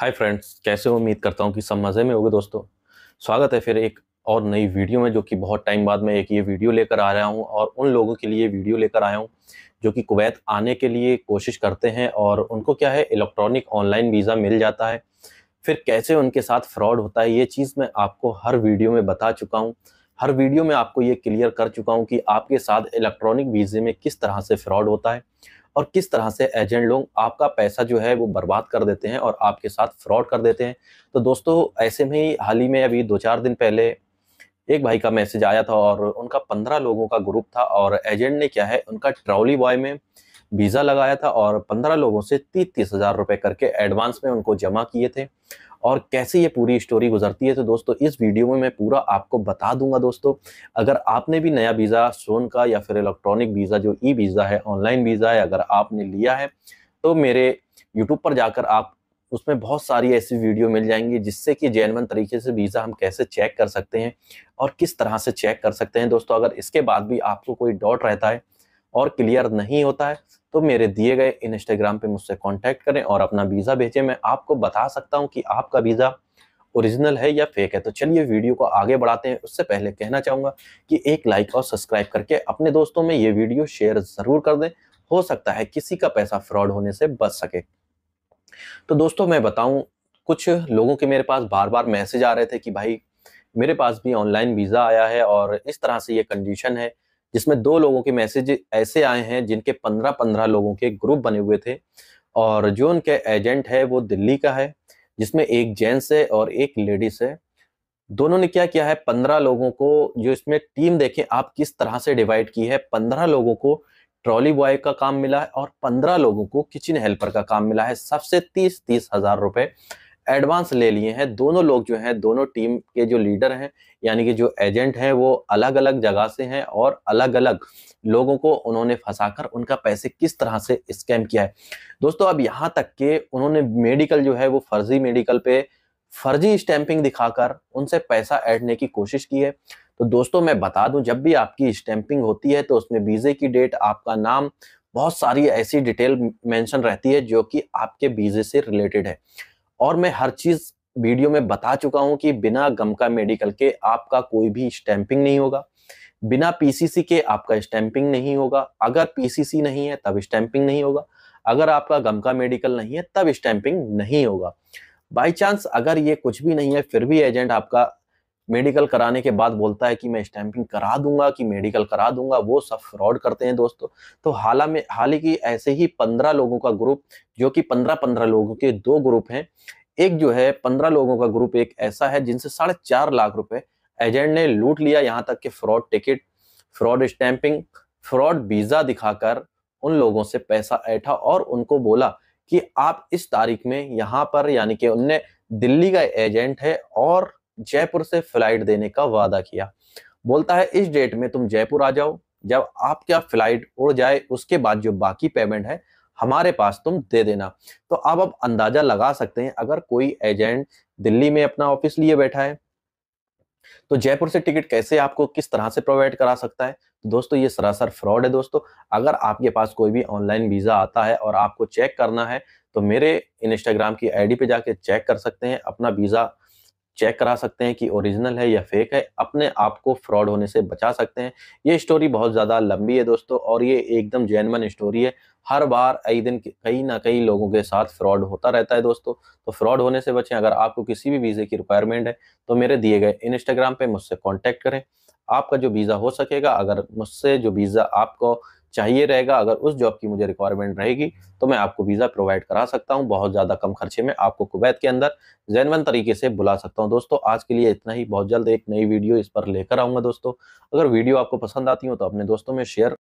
Hi friends कैसे हो उम्मीद करता हूँ कि सब मज़े में होगे दोस्तों स्वागत है फिर एक और नई वीडियो में जो कि बहुत टाइम बाद मैं एक ये वीडियो लेकर आ रहा हूँ और उन लोगों के लिए वीडियो लेकर आया हूँ जो कि कुवैत आने के लिए कोशिश करते हैं और उनको क्या है इलेक्ट्रॉनिक ऑनलाइन वीज़ा मिल जाता है फिर कैसे उनके साथ फ्रॉड होता है ये चीज़ मैं आपको हर वीडियो में बता चुका हूँ हर वीडियो में आपको ये क्लियर कर चुका हूँ कि आपके साथ इलेक्ट्रॉनिक वीज़े में किस तरह से फ्रॉड होता है और किस तरह से एजेंट लोग आपका पैसा जो है वो बर्बाद कर देते हैं और आपके साथ फ्रॉड कर देते हैं तो दोस्तों ऐसे में ही हाल ही में अभी दो चार दिन पहले एक भाई का मैसेज आया था और उनका पंद्रह लोगों का ग्रुप था और एजेंट ने क्या है उनका ट्रॉली बॉय में वीज़ा लगाया था और पंद्रह लोगों से तीस तीस हज़ार रुपये करके एडवांस में उनको जमा किए थे और कैसे ये पूरी स्टोरी गुजरती है तो दोस्तों इस वीडियो में मैं पूरा आपको बता दूंगा दोस्तों अगर आपने भी नया वीज़ा सोन का या फिर इलेक्ट्रॉनिक वीज़ा जो ई वीज़ा है ऑनलाइन वीज़ा है अगर आपने लिया है तो मेरे यूट्यूब पर जाकर आप उसमें बहुत सारी ऐसी वीडियो मिल जाएंगी जिससे कि जैनवन तरीके से वीज़ा हम कैसे चेक कर सकते हैं और किस तरह से चेक कर सकते हैं दोस्तों अगर इसके बाद भी आपको कोई डाउट रहता है और क्लियर नहीं होता है तो मेरे दिए गए इंस्टाग्राम पे मुझसे कांटेक्ट करें और अपना वीज़ा भेजें मैं आपको बता सकता हूँ कि आपका वीज़ा ओरिजिनल है या फेक है तो चलिए वीडियो को आगे बढ़ाते हैं उससे पहले कहना चाहूँगा कि एक लाइक और सब्सक्राइब करके अपने दोस्तों में ये वीडियो शेयर ज़रूर कर दें हो सकता है किसी का पैसा फ्रॉड होने से बच सके तो दोस्तों मैं बताऊं कुछ लोगों के मेरे पास बार बार मैसेज आ रहे थे कि भाई मेरे पास भी ऑनलाइन वीज़ा आया है और इस तरह से ये कंडीशन है जिसमें दो लोगों के मैसेज ऐसे आए हैं जिनके पंद्रह पंद्रह लोगों के ग्रुप बने हुए थे और जो उनके एजेंट है वो दिल्ली का है जिसमें एक जेंट्स है और एक लेडीज है दोनों ने क्या किया है पंद्रह लोगों को जो इसमें टीम देखें आप किस तरह से डिवाइड की है पंद्रह लोगों को ट्रॉली बॉय का काम मिला है और पंद्रह लोगों को किचन हेल्पर का काम मिला है सबसे तीस तीस हजार रुपए एडवांस ले लिए हैं दोनों लोग जो हैं दोनों टीम के जो लीडर हैं यानी कि जो एजेंट हैं वो अलग अलग जगह से हैं और अलग अलग लोगों को उन्होंने फंसाकर उनका पैसे किस तरह से स्कैम किया है दोस्तों अब यहाँ तक के उन्होंने मेडिकल जो है वो फर्जी मेडिकल पे फर्जी स्टैंपिंग दिखाकर उनसे पैसा ऐडने की कोशिश की है तो दोस्तों मैं बता दूं जब भी आपकी स्टैंपिंग होती है तो उसमें वीज़े की डेट आपका नाम बहुत सारी ऐसी डिटेल मेंशन रहती है जो कि आपके वीज़े से रिलेटेड है और मैं हर चीज वीडियो में बता चुका हूं कि बिना गमका मेडिकल के आपका कोई भी स्टैंपिंग नहीं होगा बिना पीसीसी के आपका स्टैंपिंग नहीं होगा अगर पीसीसी नहीं है तब स्टैंपिंग नहीं होगा अगर आपका गमका मेडिकल नहीं है तब स्टैंपिंग नहीं होगा बाई चांस अगर ये कुछ भी नहीं है फिर भी एजेंट आपका मेडिकल कराने के बाद बोलता है कि मैं स्टैंपिंग करा दूंगा कि मेडिकल करा दूंगा वो सब फ्रॉड करते हैं दोस्तों तो हाला में हाल ही की ऐसे ही पंद्रह लोगों का ग्रुप जो कि पंद्रह पंद्रह लोगों के दो ग्रुप हैं एक जो है पंद्रह लोगों का ग्रुप एक ऐसा है जिनसे साढ़े चार लाख रुपए एजेंट ने लूट लिया यहाँ तक कि fraud ticket fraud stamping fraud visa दिखाकर उन लोगों से पैसा ऐठा और उनको बोला कि आप इस तारीख में यहाँ पर यानी कि उनने दिल्ली का एजेंट है और जयपुर से फ्लाइट देने का वादा किया बोलता है इस डेट में तुम जयपुर आ जाओ जब आपका फ्लाइट उड़ जाए उसके बाद जो बाकी पेमेंट है हमारे पास तुम दे देना तो आप अब अंदाजा लगा सकते हैं अगर कोई एजेंट दिल्ली में अपना ऑफिस लिए बैठा है तो जयपुर से टिकट कैसे आपको किस तरह से प्रोवाइड करा सकता है तो दोस्तों ये सरासर फ्रॉड है दोस्तों अगर आपके पास कोई भी ऑनलाइन वीज़ा आता है और आपको चेक करना है तो मेरे इंस्टाग्राम की आईडी पे जाके चेक कर सकते हैं अपना वीज़ा चेक करा सकते हैं कि ओरिजिनल है या फेक है अपने आप को फ्रॉड होने से बचा सकते हैं ये स्टोरी बहुत ज़्यादा लंबी है दोस्तों और ये एकदम जैनमन स्टोरी है हर बार आई दिन कहीं ना कहीं लोगों के साथ फ्रॉड होता रहता है दोस्तों तो फ्रॉड होने से बचें अगर आपको किसी भी वीज़े की रिक्वायरमेंट है तो मेरे दिए गए इंस्टाग्राम पर मुझसे कॉन्टैक्ट करें आपका जो वीज़ा हो सकेगा अगर मुझसे जो वीज़ा आपको चाहिए रहेगा अगर उस जॉब की मुझे रिक्वायरमेंट रहेगी हम्म। तो मैं आपको वीज़ा प्रोवाइड करा सकता हूँ बहुत ज़्यादा कम खर्चे में आपको कुवैत के अंदर जैनवन तरीके से बुला सकता हूँ दोस्तों आज के लिए इतना ही बहुत जल्द एक नई वीडियो इस पर लेकर आऊंगा दोस्तों अगर वीडियो आपको पसंद आती हो तो अपने दोस्तों में शेयर